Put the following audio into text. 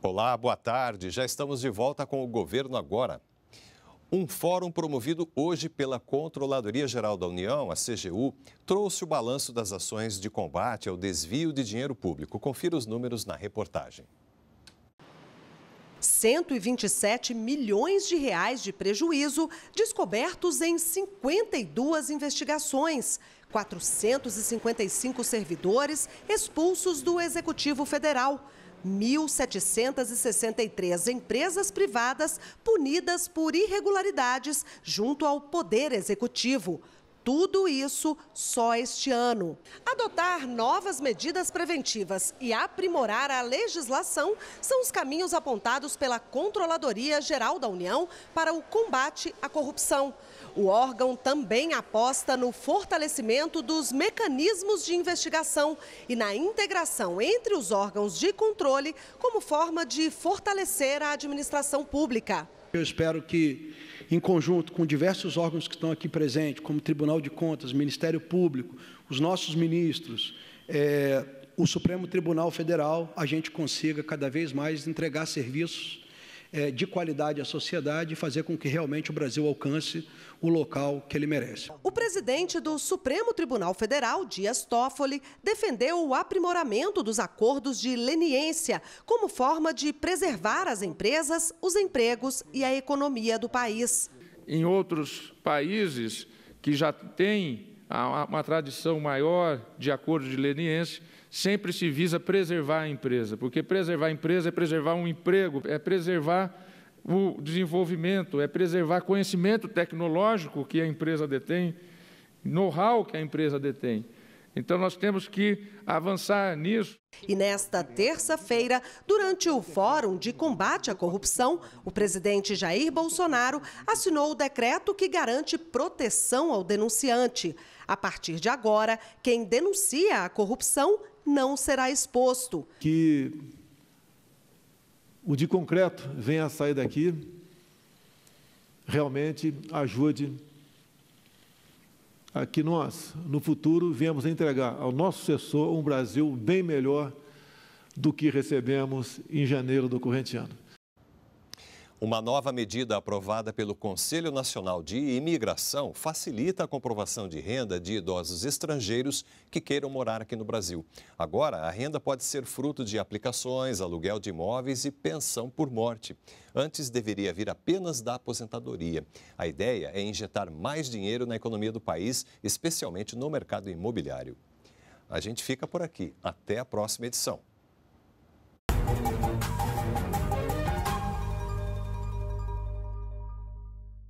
Olá, boa tarde. Já estamos de volta com o governo agora. Um fórum promovido hoje pela Controladoria Geral da União, a CGU, trouxe o balanço das ações de combate ao desvio de dinheiro público. Confira os números na reportagem. 127 milhões de reais de prejuízo descobertos em 52 investigações. 455 servidores expulsos do Executivo Federal. 1.763 empresas privadas punidas por irregularidades junto ao Poder Executivo. Tudo isso só este ano. Adotar novas medidas preventivas e aprimorar a legislação são os caminhos apontados pela Controladoria Geral da União para o combate à corrupção. O órgão também aposta no fortalecimento dos mecanismos de investigação e na integração entre os órgãos de controle como forma de fortalecer a administração pública. Eu espero que em conjunto com diversos órgãos que estão aqui presentes, como Tribunal de Contas, Ministério Público, os nossos ministros, é, o Supremo Tribunal Federal, a gente consiga cada vez mais entregar serviços é, de qualidade à sociedade e fazer com que realmente o Brasil alcance o local que ele merece. O presidente do Supremo Tribunal Federal, Dias Toffoli, defendeu o aprimoramento dos acordos de leniência como forma de preservar as empresas, os empregos e a economia do país. Em outros países que já têm há uma tradição maior de acordo de leniense, sempre se visa preservar a empresa, porque preservar a empresa é preservar um emprego, é preservar o desenvolvimento, é preservar conhecimento tecnológico que a empresa detém, know-how que a empresa detém. Então nós temos que avançar nisso. E nesta terça-feira, durante o Fórum de Combate à Corrupção, o presidente Jair Bolsonaro assinou o decreto que garante proteção ao denunciante. A partir de agora, quem denuncia a corrupção não será exposto. Que o de concreto venha a sair daqui realmente ajude que nós, no futuro, viemos entregar ao nosso sucessor um Brasil bem melhor do que recebemos em janeiro do corrente ano. Uma nova medida aprovada pelo Conselho Nacional de Imigração facilita a comprovação de renda de idosos estrangeiros que queiram morar aqui no Brasil. Agora, a renda pode ser fruto de aplicações, aluguel de imóveis e pensão por morte. Antes deveria vir apenas da aposentadoria. A ideia é injetar mais dinheiro na economia do país, especialmente no mercado imobiliário. A gente fica por aqui. Até a próxima edição.